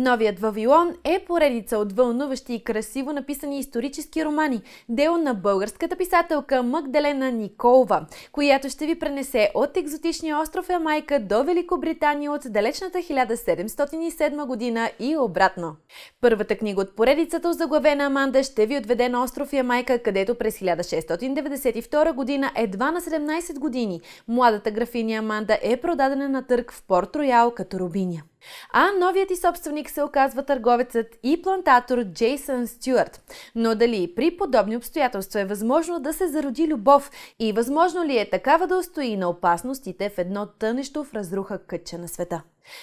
Новият Вавилон е поредица от вълнуващи и красиво написани исторически романи, дело на българската писателка Магдалена Николова, която ще ви пренесе от екзотичния остров Ямайка до Великобритания от далечната 1707 година и обратно. Първата книга от поредицата, озаглавена Аманда, ще ви отведе на остров Ямайка, където през 1692 година едва на 17 години младата графиня Аманда е продадена на търг в Порт Роял като рубиня. А новият и собственик се оказва търговецът и плантатор Джейсън Стюарт. Но дали при подобни обстоятелства е възможно да се зароди любов и възможно ли е такава да устои на опасностите в едно тънещо в разруха кътча на света?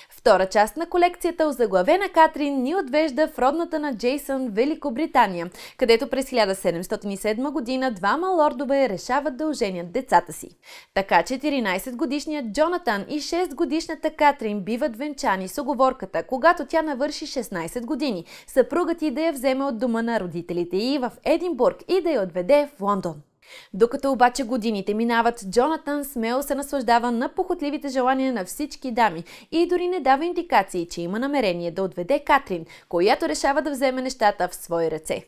Втора част на колекцията, озаглавена Катрин, ни отвежда в родната на Джейсън, Великобритания, където през 1707 година двама лордове решават да оженят децата си. Така 14-годишният Джонатан и 6-годишната Катрин биват венчани с оговорката, когато тя навърши 16 години, съпругът и да я вземе от дома на родителите и в Единбург и да я отведе в Лондон. Докато обаче годините минават, Джонатан смело се наслаждава на похотливите желания на всички дами и дори не дава индикации, че има намерение да отведе Катрин, която решава да вземе нещата в свои ръце.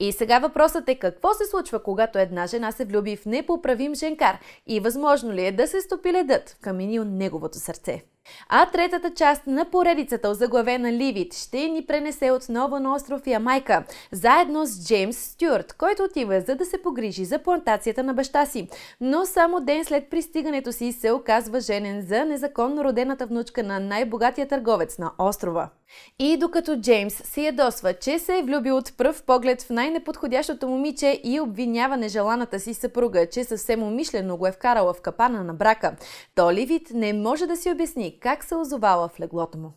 И сега въпросът е какво се случва, когато една жена се влюби в непоправим женкар и възможно ли е да се стопи ледът в от неговото сърце. А третата част на поредицата, озаглавена Ливит, ще ни пренесе отново на остров Ямайка, заедно с Джеймс Стюарт, който отива за да се погрижи за плантацията на баща си. Но само ден след пристигането си се оказва женен за незаконно родената внучка на най-богатия търговец на острова. И докато Джеймс се ядосва, че се е влюбил от пръв поглед в най-неподходящото момиче и обвинява нежеланата си съпруга, че съвсем умишлено го е вкарала в капана на брака, то Ливит не може да си обясни как се озовала в леглото му.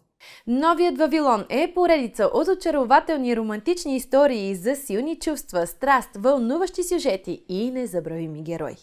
Новият Вавилон е поредица от очарователни романтични истории за силни чувства, страст, вълнуващи сюжети и незабравими герои.